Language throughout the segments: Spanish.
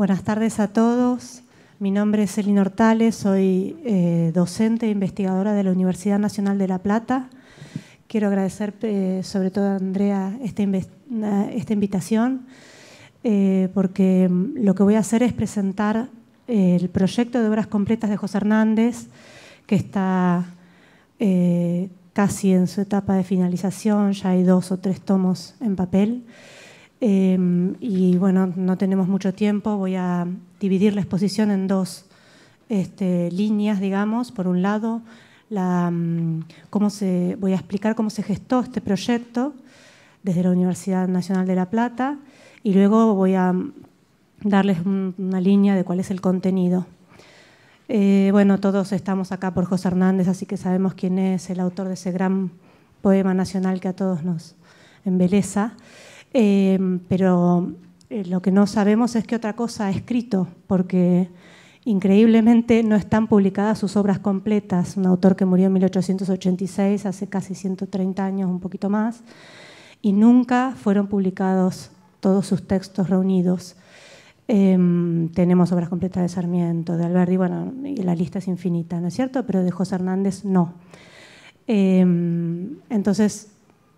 Buenas tardes a todos. Mi nombre es Elina Hortales, soy eh, docente e investigadora de la Universidad Nacional de La Plata. Quiero agradecer eh, sobre todo a Andrea esta, invitación, eh, porque mm, lo que voy a hacer es presentar el proyecto de obras completas de José Hernández, que está casi en su etapa de finalización, ya hay dos o tres tomos en papel. Em, y bueno, no tenemos mucho tiempo, voy a dividir la exposición en dos este, líneas, digamos. Por un lado, mm, cómo voy a explicar cómo se gestó este proyecto desde la Universidad Nacional de La Plata y luego voy a darles una línea de cuál es el contenido. Eh, bueno, todos estamos acá por José Hernández, así que sabemos quién es el autor de ese gran poema nacional que a todos nos embeleza. Em, pero eh, lo que no sabemos es que otra cosa ha escrito, porque increíblemente no están publicadas sus obras completas. Un autor que murió en 1886, hace casi 130 años, un poquito más, y nunca fueron publicados todos sus textos reunidos. Em, tenemos obras completas de Sarmiento, de Alberti, bueno, y la lista es infinita, ¿no es cierto? Pero de José Hernández no. Em, entonces,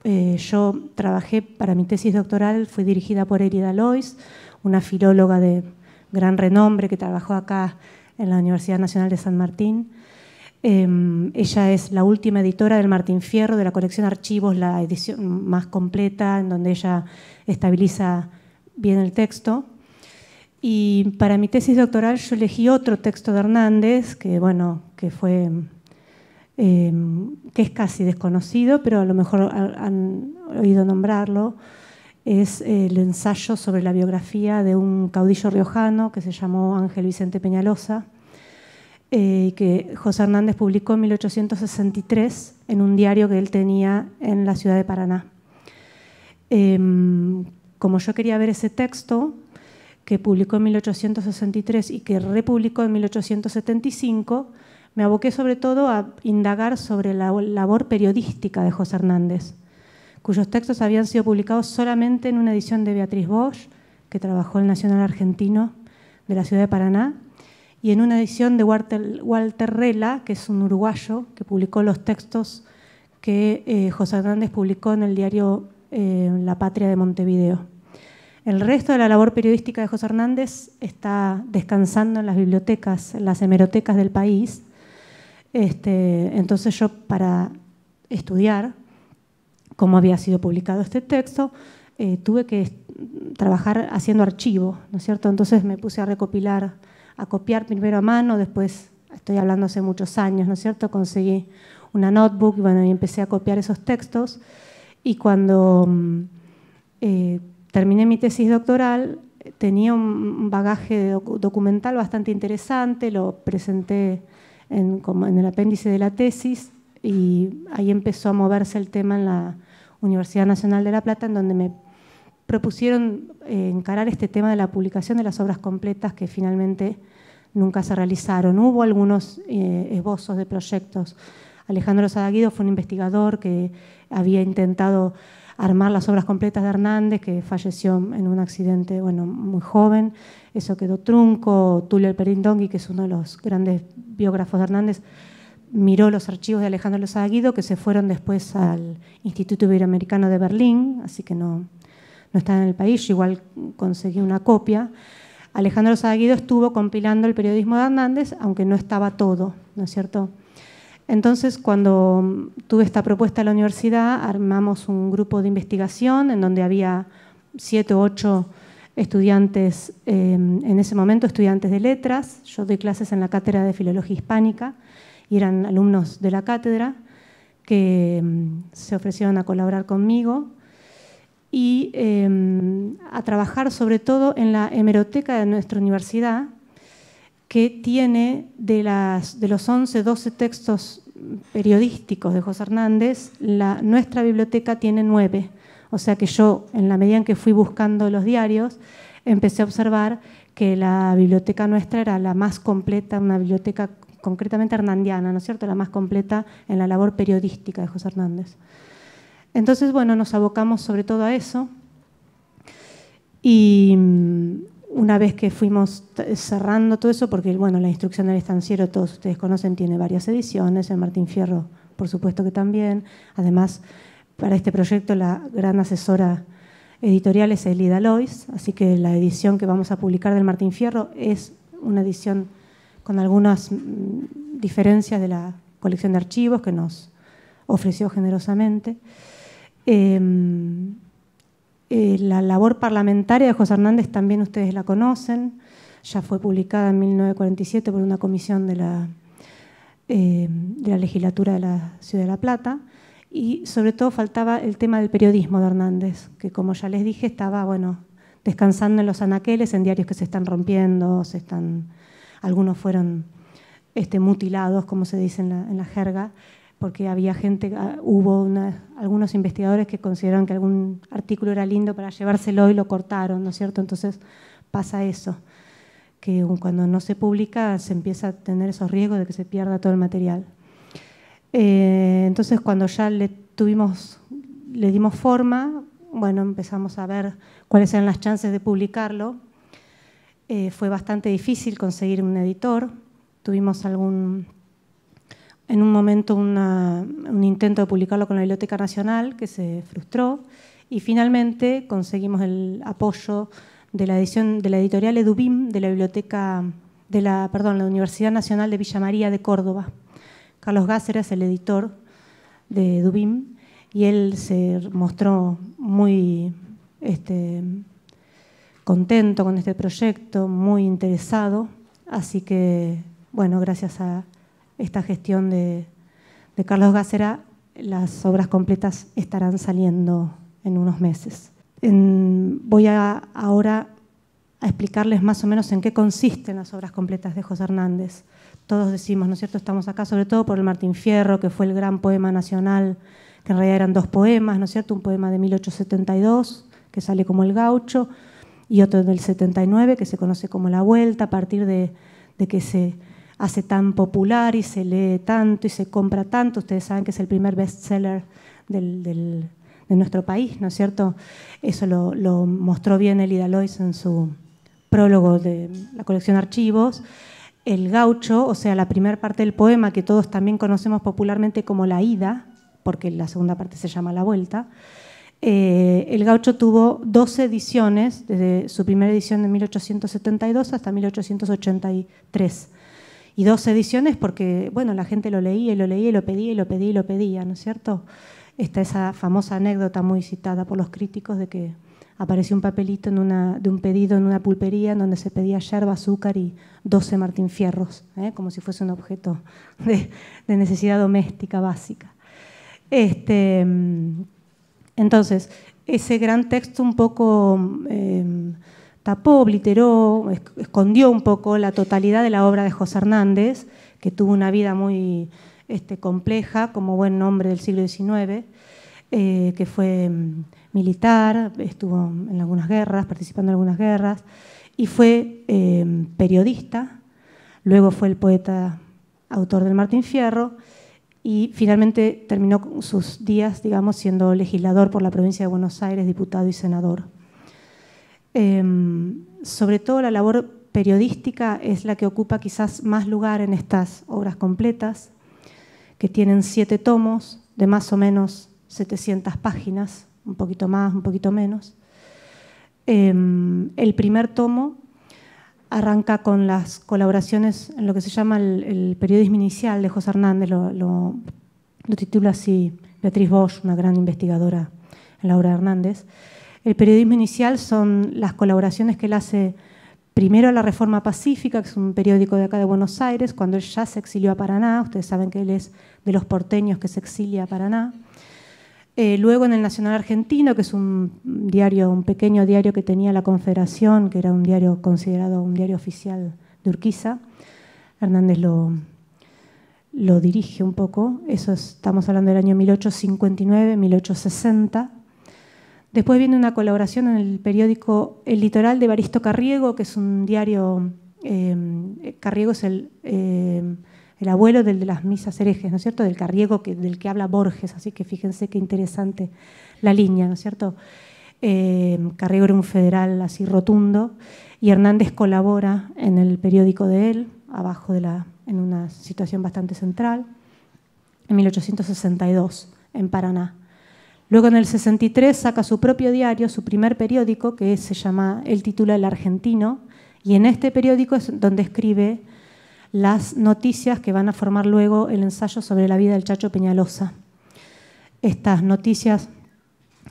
eh, yo trabajé para mi tesis doctoral, fue dirigida por Erida Lois, una filóloga de gran renombre que trabajó acá en la Universidad Nacional de San Martín. Em, ella es la última editora del Martín Fierro, de la colección Archivos, la edición más completa, en donde ella estabiliza bien el texto. Y para mi tesis doctoral yo elegí otro texto de Hernández, que bueno, que fue Em, que es casi desconocido, pero a lo mejor han oído nombrarlo, es el ensayo sobre la biografía de un caudillo riojano que se llamó Ángel Vicente Peñalosa, y eh, que José Hernández publicó en 1863 en un diario que él tenía en la ciudad de Paraná. Em, como yo quería ver ese texto, que publicó en 1863 y que republicó en 1875, me aboqué sobre todo a indagar sobre la labor periodística de José Hernández, cuyos textos habían sido publicados solamente en una edición de Beatriz Bosch, que trabajó el Nacional Argentino de la ciudad de Paraná, y en una edición de Walter, Rela, que es un uruguayo, que publicó los textos que eh, José Hernández publicó en el diario eh, La Patria de Montevideo. El resto de la labor periodística de José Hernández está descansando en las bibliotecas, en las hemerotecas del país, este, entonces yo para estudiar cómo había sido publicado este texto, eh, tuve que trabajar haciendo archivo, ¿no es cierto? Entonces me puse a recopilar, a copiar primero a mano, después, estoy hablando hace muchos años, ¿no es cierto? Conseguí una notebook bueno, y empecé a copiar esos textos. Y cuando mm, eh, terminé mi tesis doctoral, tenía un bagaje documental bastante interesante, lo presenté en, en el apéndice de la tesis y ahí empezó a moverse el tema en la Universidad Nacional de La Plata, en donde me propusieron eh, encarar este tema de la publicación de las obras completas que finalmente nunca se realizaron. Hubo algunos eh, esbozos de proyectos. Alejandro Sadaguido fue un investigador que había intentado armar las obras completas de Hernández, que falleció en un accidente bueno, muy joven. Eso quedó trunco. Tulio Perindongui, que es uno de los grandes biógrafos de Hernández, miró los archivos de Alejandro los que se fueron después al Instituto Iberoamericano de Berlín, así que no, no está en el país. igual conseguí una copia. Alejandro Lozada estuvo compilando el periodismo de Hernández, aunque no estaba todo, ¿no es cierto? Entonces, cuando mm, tuve esta propuesta a la universidad, armamos un grupo de investigación en donde había siete u ocho estudiantes, em, en ese momento estudiantes de letras, yo doy clases en la cátedra de Filología Hispánica y eran alumnos de la cátedra que em, se ofrecieron a colaborar conmigo y em, a trabajar sobre todo en la hemeroteca de nuestra universidad, que tiene de, los 11, 12 textos periodísticos de José Hernández, nuestra biblioteca tiene 9. O sea que yo, en la medida en que fui buscando los diarios, empecé a observar que la biblioteca nuestra era la más completa, una biblioteca concretamente hernandiana, ¿no es cierto?, la más completa en la labor periodística de José Hernández. Entonces, bueno, nos abocamos sobre todo a eso. Y una vez que fuimos cerrando todo eso, porque bueno, la instrucción del estanciero, todos ustedes conocen, tiene varias ediciones, el Martín Fierro, por supuesto que también. Además, para este proyecto la gran asesora editorial es Elida Lois, así que la edición que vamos a publicar del Martín Fierro es una edición con algunas mm, diferencias de la colección de archivos que nos ofreció generosamente. Em, eh, la labor parlamentaria de José Hernández también ustedes la conocen, ya fue publicada en 1947 por una comisión de la, eh, de la legislatura de la Ciudad de La Plata. Y sobre todo faltaba el tema del periodismo de Hernández, que como ya les dije, estaba bueno, descansando en los anaqueles, en diarios que se están rompiendo, se están, algunos fueron este, mutilados, como se dice en la jerga porque había gente, ah, hubo algunos investigadores que consideraron que algún artículo era lindo para llevárselo y lo cortaron, ¿no es cierto? Entonces pasa eso, que cuando no se publica se empieza a tener esos riesgos de que se pierda todo el material. Eh, entonces cuando ya le tuvimos, le dimos forma, bueno, empezamos a ver cuáles eran las chances de publicarlo. Eh, fue bastante difícil conseguir un editor, tuvimos algún en un momento un intento de publicarlo con la Biblioteca Nacional que se frustró y finalmente conseguimos el apoyo de la edición de la editorial Edubim de la Biblioteca de la, perdón, la Universidad Nacional de Villa María de Córdoba. Carlos Gáceres, el editor de Edubim, y él se mostró muy este, contento con este proyecto, muy interesado, así que bueno, gracias a esta gestión de, Carlos Gacera, las obras completas estarán saliendo en unos meses. voy ahora a explicarles más o menos en qué consisten las obras completas de José Hernández. Todos decimos, ¿no es cierto?, estamos acá sobre todo por el Martín Fierro, que fue el gran poema nacional, que en realidad eran dos poemas, ¿no es cierto?, un poema de 1872, que sale como El Gaucho, y otro del 79, que se conoce como La Vuelta, a partir de que se hace tan popular y se lee tanto y se compra tanto. Ustedes saben que es el primer bestseller de nuestro país, ¿no es cierto? Eso lo, mostró bien Elida Lois en su prólogo de la colección Archivos. El gaucho, o sea, la primera parte del poema que todos también conocemos popularmente como la ida, porque la segunda parte se llama la vuelta. Eh, el gaucho tuvo dos ediciones, desde su primera edición de 1872 hasta 1883 y dos ediciones porque, bueno, la gente lo leía y lo leía y lo pedía y lo pedía y lo pedía, ¿no es cierto? Está esa famosa anécdota muy citada por los críticos de que apareció un papelito de un pedido en una pulpería en donde se pedía yerba, azúcar y 12 Martín Fierros, ¿eh? como si fuese un objeto de, necesidad doméstica básica. Este, mm, entonces, ese gran texto un poco... Em, tapó, obliteró, escondió un poco la totalidad de la obra de José Hernández, que tuvo una vida muy este, compleja, como buen hombre del siglo XIX, eh, que fue mm, militar, estuvo en algunas guerras, participando en algunas guerras, y fue eh, periodista, luego fue el poeta autor del Martín Fierro, y finalmente terminó sus días, digamos, siendo legislador por la provincia de Buenos Aires, diputado y senador. Em, sobre todo la labor periodística es la que ocupa quizás más lugar en estas obras completas, que tienen siete tomos de más o menos 700 páginas, un poquito más, un poquito menos. Em, el primer tomo arranca con las colaboraciones en lo que se llama el, periodismo inicial de José Hernández, lo, lo titula así Beatriz Bosch, una gran investigadora en la obra de Hernández. El periodismo inicial son las colaboraciones que él hace primero a La Reforma Pacífica, que es un periódico de acá de Buenos Aires, cuando él ya se exilió a Paraná, ustedes saben que él es de los porteños que se exilia a Paraná. Eh, luego en el Nacional Argentino, que es un diario, un pequeño diario que tenía la Confederación, que era un diario considerado un diario oficial de Urquiza. Hernández lo, dirige un poco. Eso estamos hablando del año 1859-1860. Después viene una colaboración en el periódico El Litoral de Baristo Carriego, que es un diario, eh, Carriego es eh, el, abuelo del de las misas herejes, ¿no es cierto? Del Carriego que, del que habla Borges, así que fíjense qué interesante la línea, ¿no es cierto? Eh, Carriego era un federal así rotundo y Hernández colabora en el periódico de él, abajo de la, en una situación bastante central, en 1862, en Paraná. Luego en el 63 saca su propio diario, su primer periódico, que se llama El título El Argentino, y en este periódico es donde escribe las noticias que van a formar luego el ensayo sobre la vida del Chacho Peñalosa. Estas noticias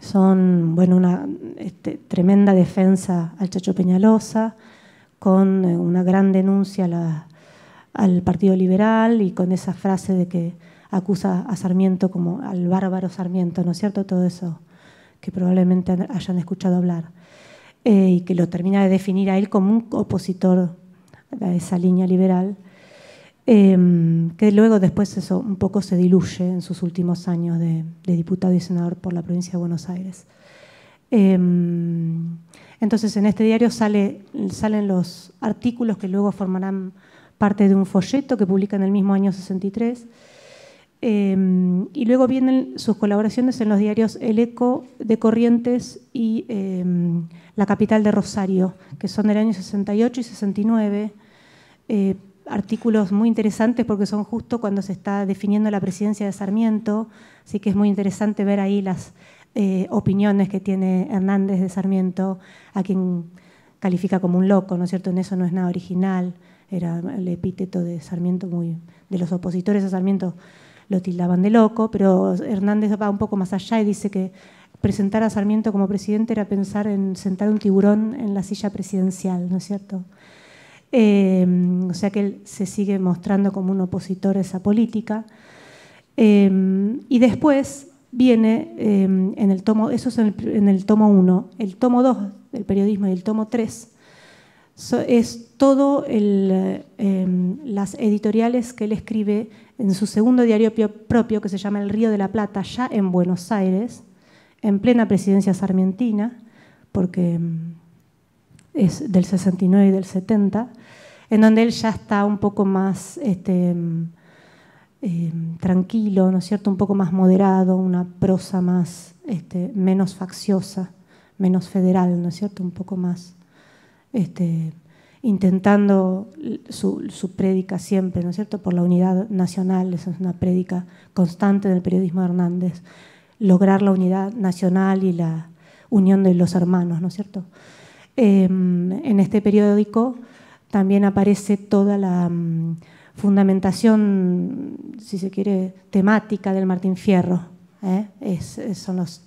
son bueno, una este, tremenda defensa al Chacho Peñalosa, con eh, una gran denuncia al Partido Liberal y con esa frase de que acusa a Sarmiento como al bárbaro Sarmiento, ¿no es cierto? Todo eso que probablemente hayan escuchado hablar. Eh, y que lo termina de definir a él como un opositor a esa línea liberal, em, que luego después eso un poco se diluye en sus últimos años de, diputado y senador por la provincia de Buenos Aires. Em, entonces en este diario salen los artículos que luego formarán parte de un folleto que publica en el mismo año 63 Em, y luego vienen sus colaboraciones en los diarios El Eco de Corrientes y em, La Capital de Rosario, que son del año 68 y 69. Eh, artículos muy interesantes porque son justo cuando se está definiendo la presidencia de Sarmiento, así que es muy interesante ver ahí las eh, opiniones que tiene Hernández de Sarmiento, a quien califica como un loco, ¿no es cierto? En eso no es nada original, era el epíteto de Sarmiento muy, de los opositores a Sarmiento lo tildaban de loco, pero Hernández va un poco más allá y dice que presentar a Sarmiento como presidente era pensar en sentar un tiburón en la silla presidencial, ¿no es cierto? Em, o sea que él se sigue mostrando como un opositor a esa política. Em, y después viene em, en el tomo, eso es en el, tomo 1, el tomo 2 del periodismo y el tomo 3 es todo las editoriales que él escribe en su segundo diario propio que se llama El Río de la Plata, ya en Buenos Aires, en plena presidencia sarmientina, porque mm, es del 69 y del 70, en donde él ya está un poco más este, mm, em, tranquilo, ¿no es cierto? Un poco más moderado, una prosa más este, menos facciosa, menos federal, ¿no es cierto? Un poco más este, intentando su, su prédica siempre, ¿no es cierto?, por la unidad nacional, esa es una prédica constante del periodismo de Hernández, lograr la unidad nacional y la unión de los hermanos, ¿no es cierto? Em, en este periódico también aparece toda la mm, fundamentación, si se quiere, temática del Martín Fierro. ¿eh? Es, son los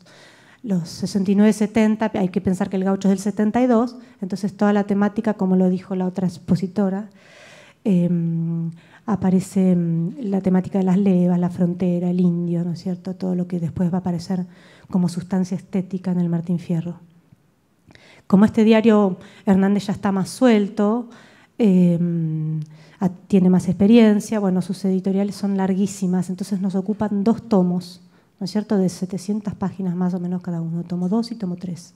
los 69-70, hay que pensar que el gaucho es del 72, entonces toda la temática, como lo dijo la otra expositora, em, aparece em, la temática de las levas, la frontera, el indio, ¿no es cierto? Todo lo que después va a aparecer como sustancia estética en el Martín Fierro. Como este diario Hernández ya está más suelto, em, tiene más experiencia, bueno, sus editoriales son larguísimas, entonces nos ocupan dos tomos ¿no es cierto?, de 700 páginas más o menos cada uno, tomo 2 y tomo 3.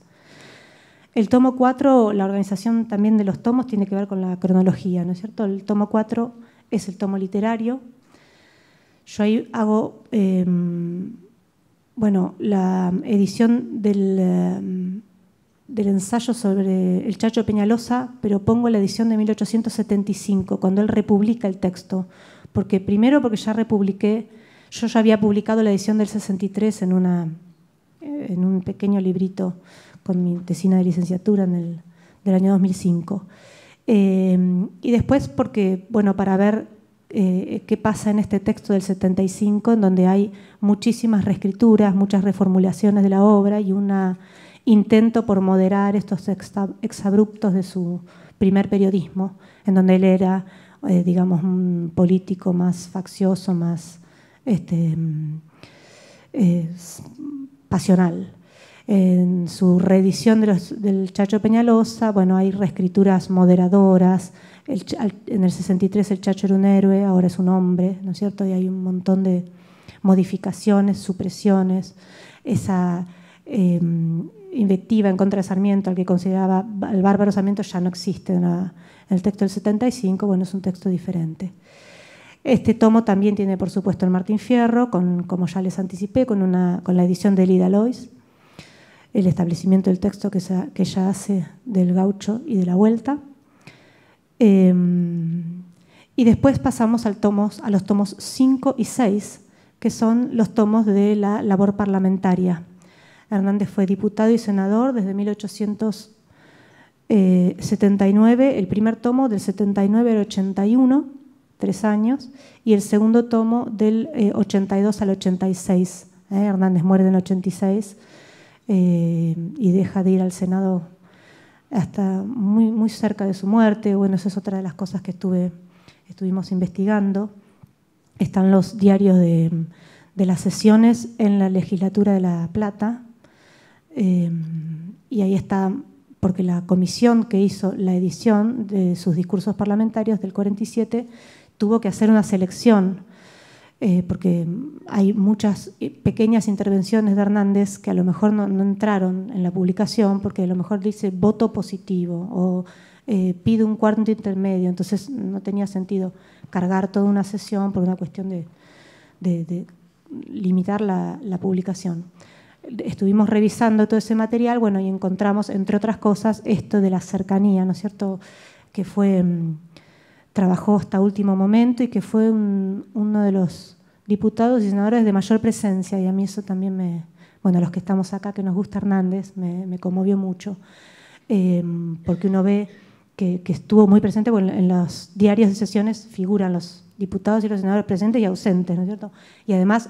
El tomo 4, la organización también de los tomos tiene que ver con la cronología, ¿no es cierto? El tomo 4 es el tomo literario. Yo ahí hago, em, bueno, la edición del, em, del ensayo sobre el Chacho Peñalosa, pero pongo la edición de 1875, cuando él republica el texto. Porque primero porque ya republiqué yo ya había publicado la edición del 63 eh, en, un pequeño librito con mi tesina de licenciatura en el, del año 2005. Eh, y después porque, bueno, para ver eh, qué pasa en este texto del 75, en donde hay muchísimas reescrituras, muchas reformulaciones de la obra y un intento por moderar estos exabruptos de su primer periodismo, en donde él era, digamos, un político más faccioso, más este, mm, eh, pasional. En su reedición del Chacho Peñalosa, bueno, hay reescrituras moderadoras. en el 63 el Chacho era un héroe, ahora es un hombre, ¿no es cierto? Y hay un montón de modificaciones, supresiones. Esa em, invectiva en contra de Sarmiento, al que consideraba el bárbaro Sarmiento, ya no existe en el texto del 75. Bueno, es un texto diferente. Este tomo también tiene, por supuesto, el Martín Fierro, como ya les anticipé, con, la edición de Lida Lois, el establecimiento del texto que, ella hace del gaucho y de la vuelta. Em, y después pasamos a los tomos 5 y 6, que son los tomos de la labor parlamentaria. Hernández fue diputado y senador desde 1879, eh, el primer tomo del 79 al 81 tres años, y el segundo tomo del 82 eh, al 86. Eh, Hernández muere en el 86 eh, y deja de ir al Senado hasta muy, muy cerca de su muerte. Bueno, esa es otra de las cosas que estuve, estuvimos investigando. Están los diarios de las sesiones en la legislatura de La Plata, y ahí está porque la comisión que hizo la edición de sus discursos parlamentarios del 47 tuvo que hacer una selección, eh, porque hay muchas pequeñas intervenciones de Hernández que a lo mejor no, entraron en la publicación, porque a lo mejor dice voto positivo o eh, pide un cuarto intermedio, entonces no tenía sentido cargar toda una sesión por una cuestión de, limitar la, publicación estuvimos revisando todo ese material, bueno, y encontramos, entre otras cosas, esto de la cercanía, ¿no es cierto?, que fue mm, trabajó hasta último momento y que fue uno de los diputados y senadores de mayor presencia y a mí eso también me, bueno, a los que estamos acá, que nos gusta Hernández, me, conmovió mucho, eh, porque uno ve que, estuvo muy presente, en los diarios de sesiones figuran los diputados y los senadores presentes y ausentes, ¿no es cierto? Y además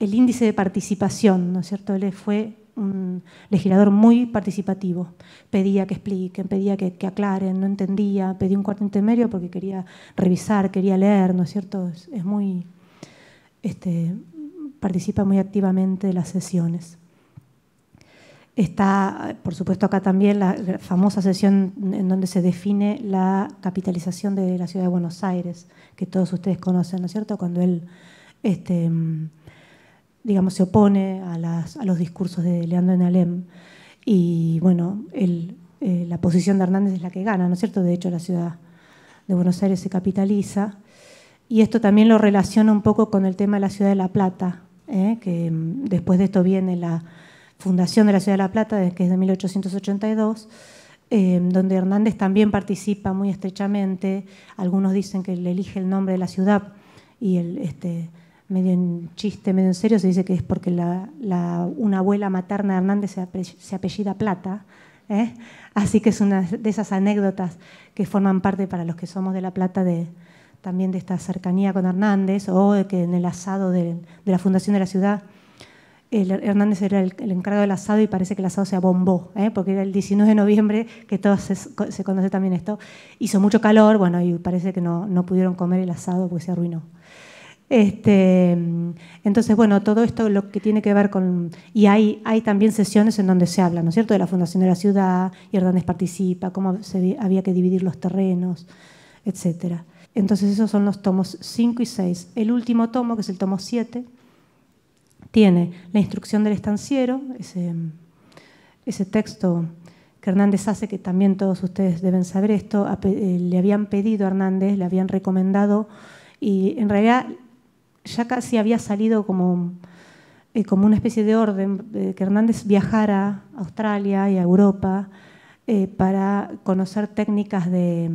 el índice de participación, ¿no es cierto? Él fue un legislador muy participativo. Pedía que expliquen, pedía que, aclaren, no entendía, pedía un cuarto intermedio porque quería revisar, quería leer, ¿no es cierto? Es, muy, este, participa muy activamente de las sesiones. Está, por supuesto, acá también la famosa sesión en donde se define la capitalización de la ciudad de Buenos Aires, que todos ustedes conocen, ¿no es cierto? Cuando él este, digamos, se opone a, los discursos de Leandro Alem Y bueno, eh, la posición de Hernández es la que gana, ¿no es cierto? De hecho, la ciudad de Buenos Aires se capitaliza. Y esto también lo relaciona un poco con el tema de la ciudad de La Plata, ¿eh? que mm, después de esto viene la fundación de la ciudad de La Plata, que es de 1882. Eh, donde Hernández también participa muy estrechamente. Algunos dicen que le elige el nombre de la ciudad y el, este, medio en chiste, medio en serio, se dice que es porque una abuela materna de Hernández se, apellida Plata. ¿eh? Así que es una de esas anécdotas que forman parte para los que somos de La Plata también de esta cercanía con Hernández o de que en el asado de, la fundación de la ciudad Hernández era el, encargado del asado y parece que el asado se abombó, ¿eh? porque era el 19 de noviembre, que todos se, se, conoce también esto. Hizo mucho calor, bueno, y parece que no, no pudieron comer el asado porque se arruinó. Este, entonces, bueno, todo esto lo que tiene que ver con... Y hay, también sesiones en donde se habla, ¿no es cierto?, de la fundación de la ciudad, y Hernández participa, cómo se, había que dividir los terrenos, etc. Entonces esos son los tomos 5 y 6. El último tomo, que es el tomo 7, tiene la instrucción del estanciero, ese, ese texto que Hernández hace, que también todos ustedes deben saber esto, eh, le habían pedido a Hernández, le habían recomendado, y en realidad ya casi había salido como, eh, como una especie de orden, que Hernández viajara a Australia y a Europa eh, para conocer técnicas de,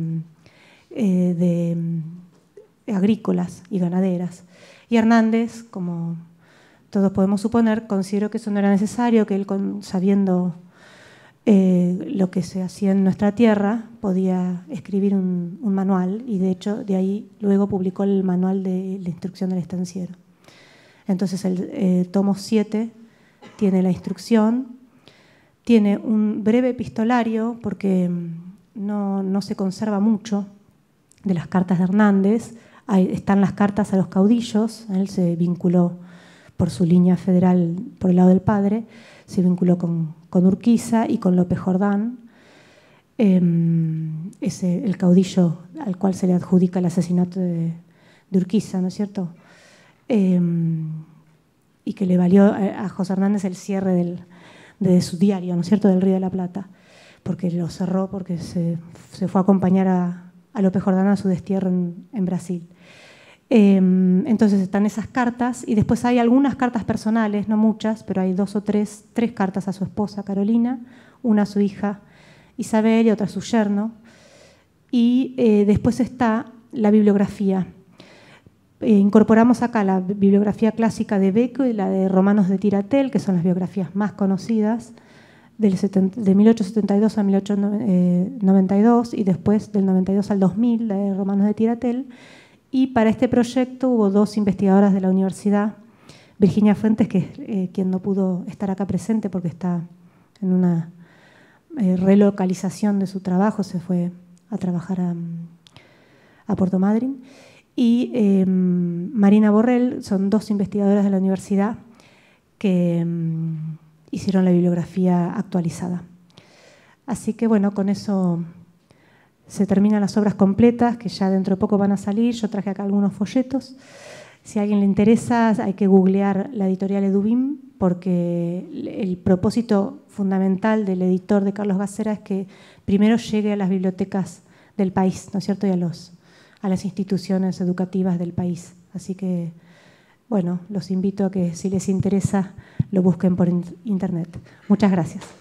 eh, de mm, agrícolas y ganaderas. Y Hernández, como todos podemos suponer, consideró que eso no era necesario, que él, sabiendo eh, lo que se hacía en nuestra tierra, podía escribir un, manual y de hecho de ahí luego publicó el manual de la instrucción del estanciero. Entonces el eh, tomo 7 tiene la instrucción, tiene un breve epistolario porque mm, no, no se conserva mucho de las cartas de Hernández, Ahí están las cartas a los caudillos, él se vinculó por su línea federal por el lado del padre, se vinculó con, con Urquiza y con López Jordán, eh, em, es el caudillo al cual se le adjudica el asesinato de, Urquiza, ¿no es cierto? Em, y que le valió a, José Hernández el cierre del, de su diario, ¿no es cierto?, del Río de la Plata, porque lo cerró, porque se, se fue a acompañar a, López Jordán a su destierro en, en Brasil. Em, entonces están esas cartas y después hay algunas cartas personales, no muchas, pero hay dos o tres, tres cartas a su esposa Carolina, una a su hija Isabel y otra a su yerno. Y eh, después está la bibliografía. Eh, incorporamos acá la bibliografía clásica de Beco y la de Romanos de Tiratel, que son las biografías más conocidas, de 1872 a 1892 eh, y después del 92 al 2000, de Romanos de Tiratel y para este proyecto hubo dos investigadoras de la universidad, Virginia Fuentes, que eh, quien no pudo estar acá presente porque está en una eh, relocalización de su trabajo, se fue a trabajar a, a Puerto Madryn, y em, Marina Borrell, son dos investigadoras de la universidad que em, hicieron la bibliografía actualizada. Así que bueno, con eso se terminan las obras completas, que ya dentro de poco van a salir. Yo traje acá algunos folletos. Si a alguien le interesa, hay que googlear la editorial Edubim, porque el propósito fundamental del editor de Carlos Gacera es que primero llegue a las bibliotecas del país, ¿no es cierto? Y a, los, a las instituciones educativas del país. Así que, bueno, los invito a que si les interesa, lo busquen por internet. Muchas gracias.